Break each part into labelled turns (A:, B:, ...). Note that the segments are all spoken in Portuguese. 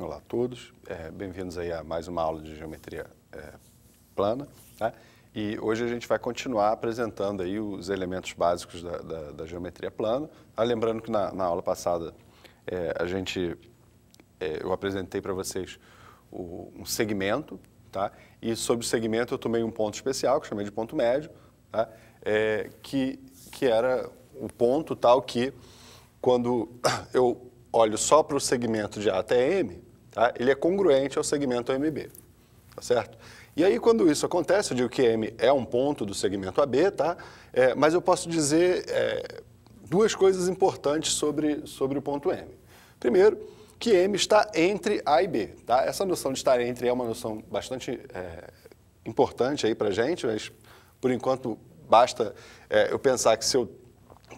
A: Olá a todos, é, bem-vindos aí a mais uma aula de geometria é, plana. Né? E hoje a gente vai continuar apresentando aí os elementos básicos da, da, da geometria plana. Ah, lembrando que na, na aula passada é, a gente, é, eu apresentei para vocês o, um segmento, tá? e sobre o segmento eu tomei um ponto especial, que chamei de ponto médio, tá? É, que, que era o ponto tal que quando eu olho só para o segmento de A até M, tá? ele é congruente ao segmento MB, tá certo? E aí, quando isso acontece, eu digo que M é um ponto do segmento AB, tá? É, mas eu posso dizer é, duas coisas importantes sobre, sobre o ponto M. Primeiro, que M está entre A e B. Tá? Essa noção de estar entre é uma noção bastante é, importante aí para a gente, mas por enquanto basta é, eu pensar que se eu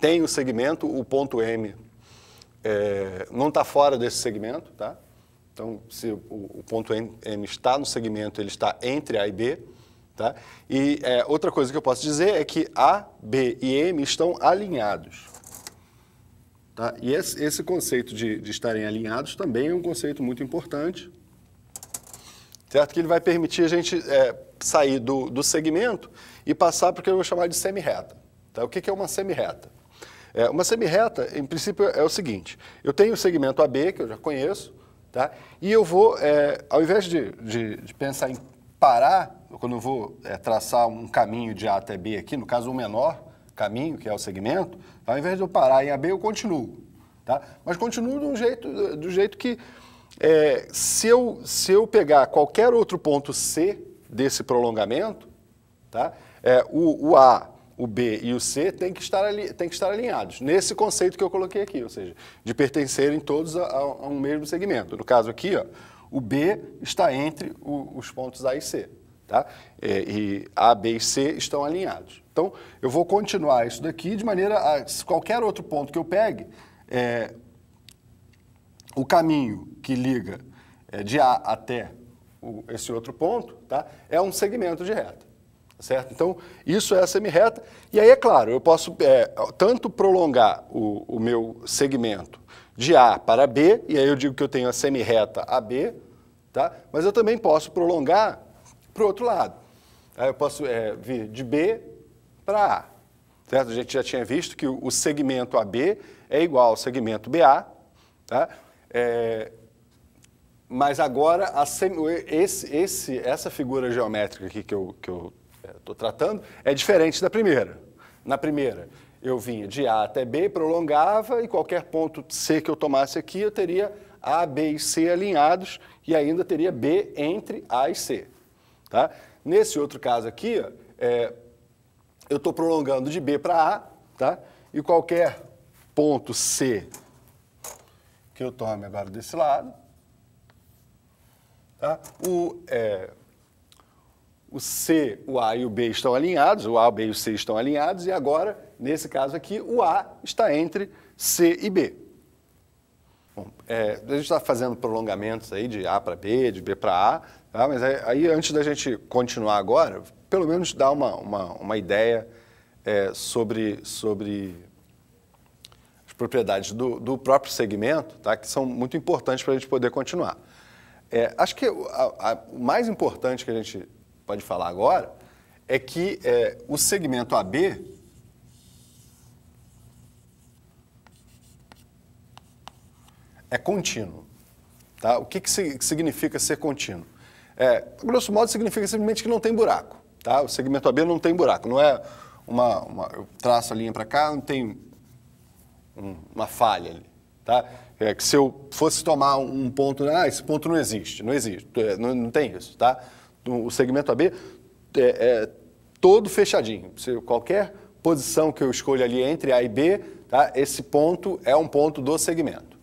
A: tenho o segmento, o ponto M é, não está fora desse segmento, tá? Então, se o, o ponto M está no segmento, ele está entre A e B. Tá? E é, outra coisa que eu posso dizer é que A, B e M estão alinhados. Tá? E esse, esse conceito de, de, estarem alinhados também é um conceito muito importante, certo? Que ele vai permitir a gente é, sair do, do segmento e passar para o que eu vou chamar de semi-reta, Tá? O que, que é uma semi-reta? É, uma semi-reta em princípio, é o seguinte: eu tenho o segmento AB, que eu já conheço, tá? e eu vou, é, ao invés de, de, de, pensar em parar, quando eu vou é, traçar um caminho de A até B aqui, no caso, o menor caminho, que é o segmento, tá? ao invés de eu parar em AB, eu continuo. Tá? Mas continuo do jeito, do jeito que, é, se, eu, se eu pegar qualquer outro ponto C desse prolongamento, tá? É, o, o A o B e o C têm que estar, ali, têm que estar alinhados, nesse conceito que eu coloquei aqui, ou seja, de pertencerem todos a, a um mesmo segmento. No caso aqui, ó, o B está entre o, os pontos A e C. Tá? É, e A, B e C estão alinhados. Então, eu vou continuar isso daqui de maneira a, se qualquer outro ponto que eu pegue, é, o caminho que liga é, de A até o, esse outro ponto, tá? é um segmento de reta certo? Então, isso é a semi-reta E aí, é claro, eu posso é, tanto prolongar o, o, meu segmento de A para B, e aí eu digo que eu tenho a semi-reta AB, tá? mas eu também posso prolongar para o outro lado. Aí eu posso é, vir de B para A. Certo? A gente já tinha visto que o segmento AB é igual ao segmento BA, tá? É, mas agora, a, esse, esse, essa figura geométrica aqui que eu, que eu é, estou tratando, é diferente da primeira. Na primeira, eu vinha de A até B, prolongava e qualquer ponto C que eu tomasse aqui, eu teria A, B e C alinhados e ainda teria B entre A e C. Tá? Nesse outro caso aqui, é, eu estou prolongando de B para A, tá? e qualquer ponto C que eu tome agora desse lado, tá? o, é, o C, o A e o B estão alinhados, o A, o B e o C estão alinhados, e agora, nesse caso aqui, o A está entre C e B. Bom, é, a gente está fazendo prolongamentos aí de A para B, de B para A, tá? mas aí, antes da gente continuar agora, pelo menos dar uma, uma, uma ideia é, sobre, sobre as propriedades do, do próprio segmento, tá? que são muito importantes para a gente poder continuar. É, acho que o mais importante que a gente pode falar agora, é que é, o segmento AB é contínuo. Tá? O que, que, significa ser contínuo? É, grosso modo, significa simplesmente que não tem buraco. Tá? O segmento AB não tem buraco, não é uma, uma eu traço a linha para cá, não tem um, uma falha ali. Tá? É que se eu fosse tomar um ponto, ah, esse ponto não existe, não existe, é, não, não tem isso, tá? o segmento AB é, é todo fechadinho. Se qualquer posição que eu escolha ali entre A e B, tá? esse ponto é um ponto do segmento.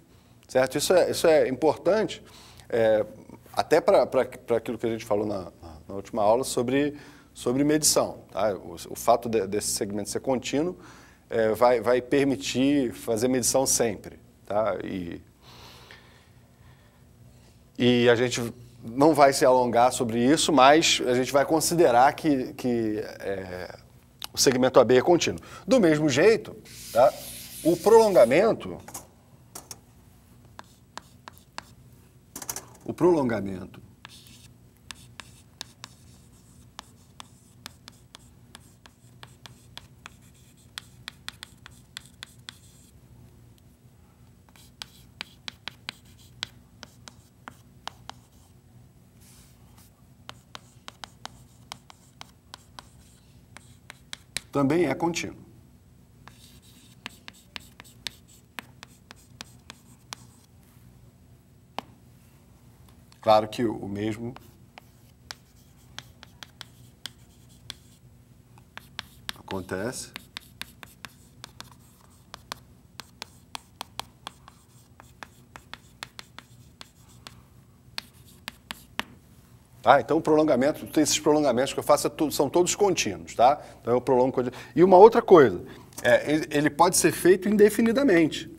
A: Certo? Isso é, isso é importante, é, até para aquilo que a gente falou na, na última aula sobre, sobre medição. Tá? O, o fato de, desse segmento ser contínuo é, vai, vai permitir fazer medição sempre. Tá? E, e a gente não vai se alongar sobre isso, mas a gente vai considerar que, que é, o segmento AB é contínuo. Do mesmo jeito, tá? o prolongamento. O prolongamento também é contínuo. Claro que o mesmo acontece Tá? Então, o prolongamento, esses prolongamentos que eu faço é são todos contínuos. Tá? Então, eu prolongo. E uma outra coisa, é, ele pode ser feito indefinidamente.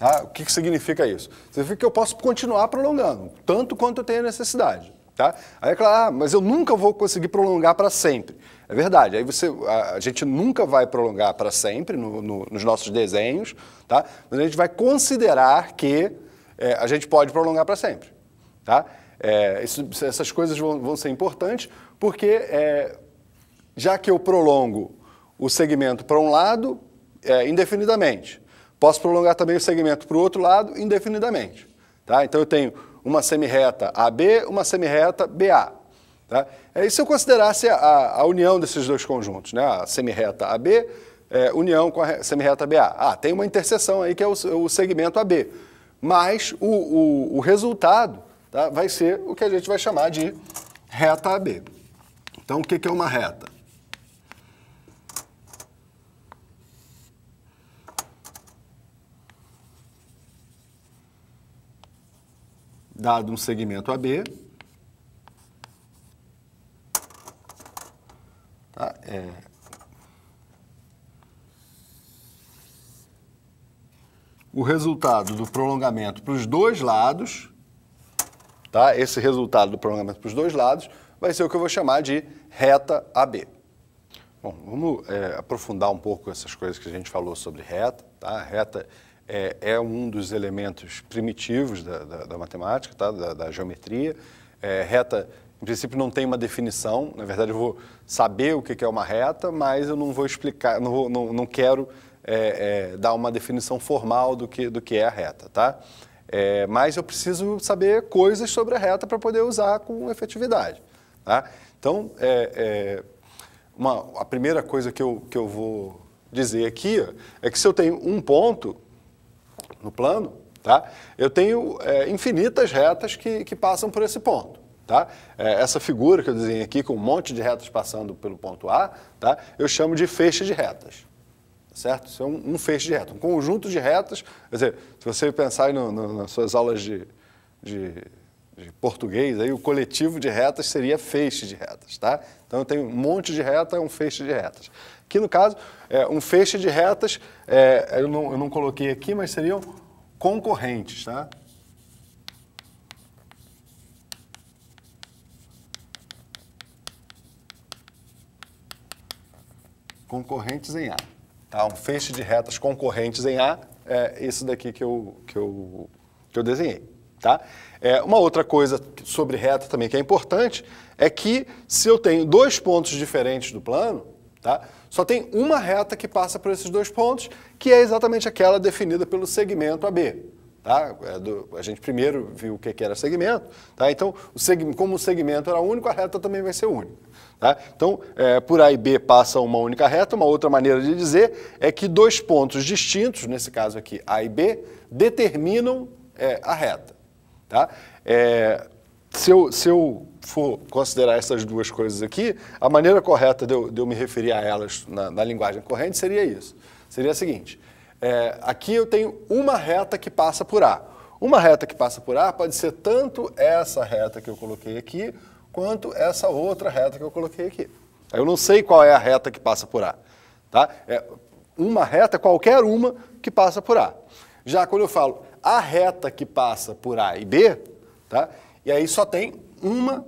A: Tá? O que, que significa isso? Significa que eu posso continuar prolongando, tanto quanto eu tenho necessidade. Tá? Aí é claro, ah, mas eu nunca vou conseguir prolongar para sempre. É verdade, aí você, a, a gente nunca vai prolongar para sempre no, no, nos nossos desenhos, tá? mas a gente vai considerar que é, a gente pode prolongar para sempre. Tá? É, isso, essas coisas vão, vão, ser importantes, porque é, já que eu prolongo o segmento para um lado é, indefinidamente, Posso prolongar também o segmento para o outro lado indefinidamente. Tá? Então eu tenho uma semi-reta AB, uma semi-reta BA. Tá? É isso se eu considerasse a, a, união desses dois conjuntos, né? a semi-reta AB, é, união com a semi-reta BA. Ah, tem uma interseção aí que é o, o segmento AB. Mas o, o, o resultado tá? vai ser o que a gente vai chamar de reta AB. Então, o que é uma reta? dado um segmento AB, tá? é, o resultado do prolongamento para os dois lados, tá? esse resultado do prolongamento para os dois lados, vai ser o que eu vou chamar de reta AB. Bom, vamos é, aprofundar um pouco essas coisas que a gente falou sobre reta. Tá? Reta é, é um dos elementos primitivos da, da, da matemática, tá? da, da geometria. É, reta, em princípio, não tem uma definição. Na verdade, eu vou saber o que é uma reta, mas eu não vou explicar, não, vou, não, não quero é, é dar uma definição formal do que, do que é a reta. Tá? É, mas eu preciso saber coisas sobre a reta para poder usar com efetividade. Tá? Então, é, é, uma, a primeira coisa que eu, que eu vou dizer aqui é que se eu tenho um ponto, no plano, tá? eu tenho é, infinitas retas que, que passam por esse ponto. Tá? É, essa figura que eu desenhei aqui, com um monte de retas passando pelo ponto A, tá? eu chamo de feixe de retas. Certo? Isso é um, um feixe de retas, um conjunto de retas. Quer dizer, se você pensar no, no, nas suas aulas de, de de português, aí o coletivo de retas seria feixe de retas, tá? Então eu tenho um monte de reta, é um feixe de retas que no caso é um feixe de retas, é, eu, não, eu não coloquei aqui, mas seriam concorrentes, tá? Concorrentes em A. Tá, um feixe de retas concorrentes em A é esse daqui que eu, que eu, que eu desenhei. Tá? É, uma outra coisa sobre reta também que é importante é que se eu tenho dois pontos diferentes do plano, Tá? Só tem uma reta que passa por esses dois pontos, que é exatamente aquela definida pelo segmento AB. Tá? É do, a gente primeiro viu o que, que era segmento, tá? então, o seg, como o segmento era único, a reta também vai ser única. Tá? Então, é, por A e B passa uma única reta, uma outra maneira de dizer é que dois pontos distintos, nesse caso aqui A e B, determinam é, a reta. Tá? É, se eu, se eu for considerar essas duas coisas aqui, a maneira correta de eu, de eu me referir a elas na, na, linguagem corrente seria isso. Seria a seguinte: é, aqui eu tenho uma reta que passa por A. Uma reta que passa por A pode ser tanto essa reta que eu coloquei aqui, quanto essa outra reta que eu coloquei aqui. Eu não sei qual é a reta que passa por A. Tá? É uma reta, qualquer uma, que passa por A. Já quando eu falo a reta que passa por A e B, tá? E aí só tem uma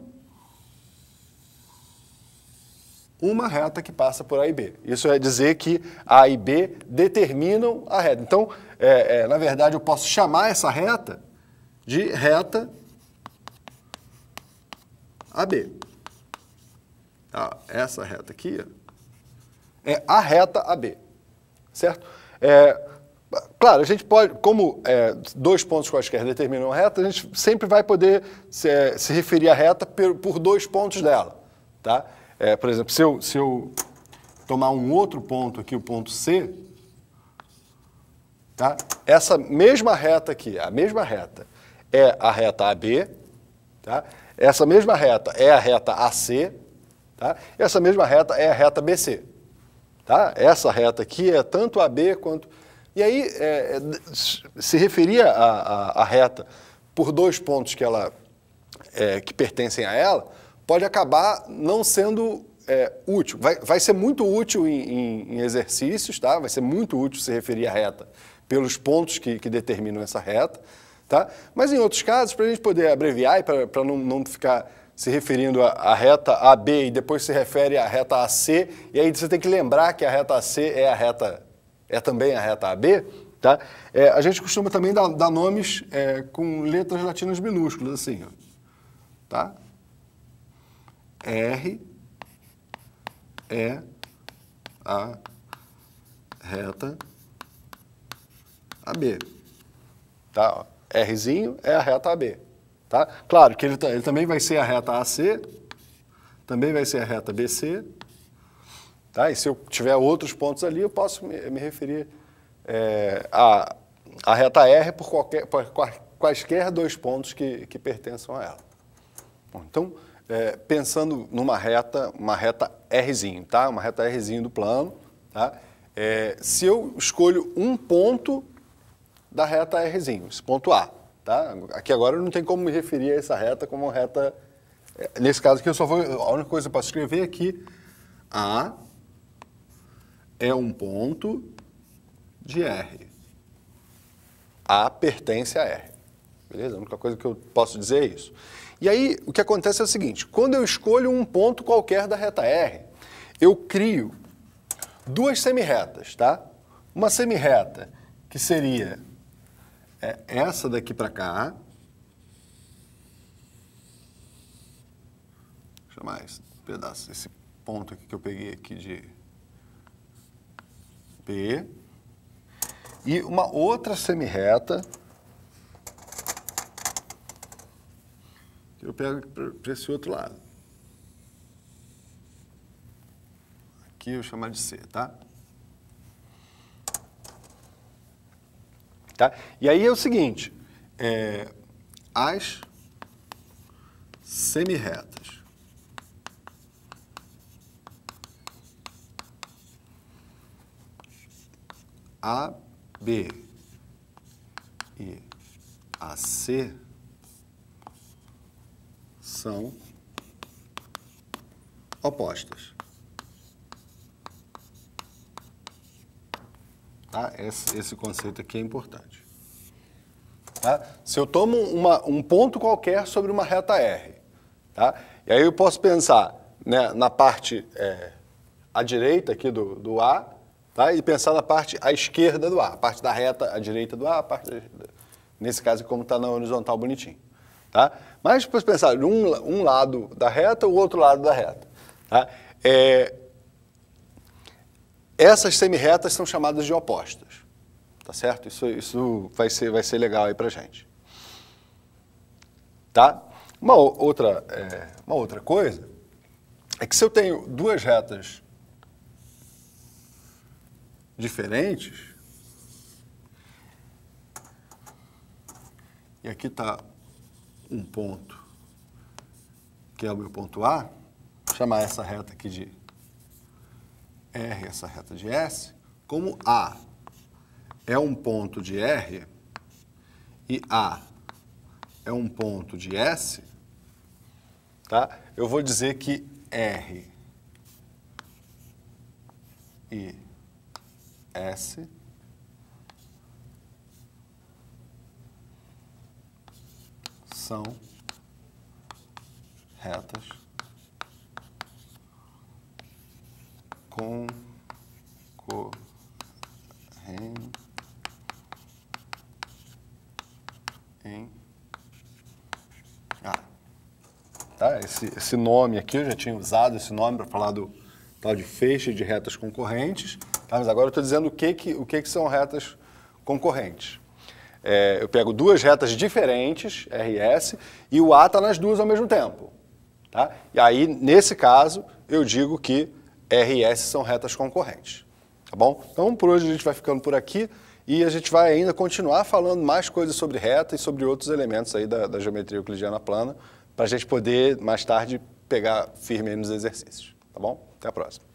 A: uma reta que passa por A e B. Isso é dizer que A e B determinam a reta. Então, é, é, na verdade, eu posso chamar essa reta de reta AB. Ah, tá, essa reta aqui é a reta AB, certo? É, Claro, a gente pode, como é, dois pontos quaisquer determinam a reta, a gente sempre vai poder se, é, se referir à reta por, por, dois pontos dela. Tá? É, por exemplo, se eu, se eu tomar um outro ponto aqui, o ponto C, tá? essa mesma reta aqui, a mesma reta, é a reta AB, tá? essa mesma reta é a reta AC, tá? essa mesma reta é a reta BC. Tá? Essa reta aqui é tanto AB quanto e aí é, é se referia à, reta por dois pontos que ela é, que pertencem a ela, pode acabar não sendo é, útil. Vai, vai ser muito útil em, em, em, exercícios, tá? Vai ser muito útil se referir à reta pelos pontos que, que determinam essa reta, tá? Mas em outros casos, para a gente poder abreviar e para não, não ficar se referindo à reta AB e depois se refere à reta AC, e aí você tem que lembrar que a reta AC é a reta é também a reta AB, tá? É, a gente costuma também dar, dar nomes é, com letras latinas minúsculas, assim, ó, tá? R, é A, reta AB, tá? Rzinho é a reta AB, tá? Claro que ele, ele também vai ser a reta AC, também vai ser a reta BC, Tá? E se eu tiver outros pontos ali, eu posso me, me referir é, a, a reta R por, qualquer, por quaisquer dois pontos que, que pertençam a ela. Bom, então, é, pensando numa reta, uma reta Rzinho, tá? uma reta Rzinho do plano, tá? É, se eu escolho um ponto da reta Rzinho, esse ponto A, tá? aqui agora não tem como me referir a essa reta como reta, é, nesse caso aqui eu só vou, a única coisa que eu posso escrever aqui, é A é um ponto de R. A pertence a R. Beleza? A única coisa que eu posso dizer é isso. E aí, o que acontece é o seguinte: quando eu escolho um ponto qualquer da reta R, eu crio duas semirretas, tá? Uma semirreta que seria é, essa daqui para cá. Deixa mais um pedaço, esse ponto aqui que eu peguei aqui de P. E uma outra semirreta. Que eu pego para esse outro lado. Aqui eu vou chamar de C, tá? Tá? E aí é o seguinte, é, as semirretas A, B e AC são opostas. Tá? Esse, esse conceito aqui é importante. Tá? Se eu tomo uma, um ponto qualquer sobre uma reta R, tá? e aí eu posso pensar né, na parte é, à direita aqui do, do A, Tá? E pensar na parte à esquerda do A, a parte da reta à direita do A, a parte da... nesse caso como está na horizontal bonitinho. Tá? Mas para pensar um, um lado da reta, o outro lado da reta. Tá? É... Essas retas são chamadas de opostas. Tá certo? Isso, isso vai, ser, vai ser legal aí para gente. Tá? Uma outra, é, uma outra coisa é que se eu tenho duas retas diferentes. E aqui está um ponto, que é o meu ponto A. Vou chamar essa reta aqui de R, essa reta de S, como A é um ponto de R e A é um ponto de S, tá? eu vou dizer que R e S são retas com em ah, tá? Esse, esse nome aqui eu já tinha usado esse nome para falar do tal de feixe de retas concorrentes. Tá? Mas agora eu estou dizendo o que, que, o que, que são retas concorrentes. É, eu pego duas retas diferentes, RS, e o A está nas duas ao mesmo tempo. Tá? E aí, nesse caso, eu digo que RS são retas concorrentes. Tá bom? Então, por hoje a gente vai ficando por aqui e a gente vai ainda continuar falando mais coisas sobre reta e sobre outros elementos aí da, da geometria euclidiana plana, para a gente poder mais tarde pegar firme nos exercícios. Tá bom? Até a próxima.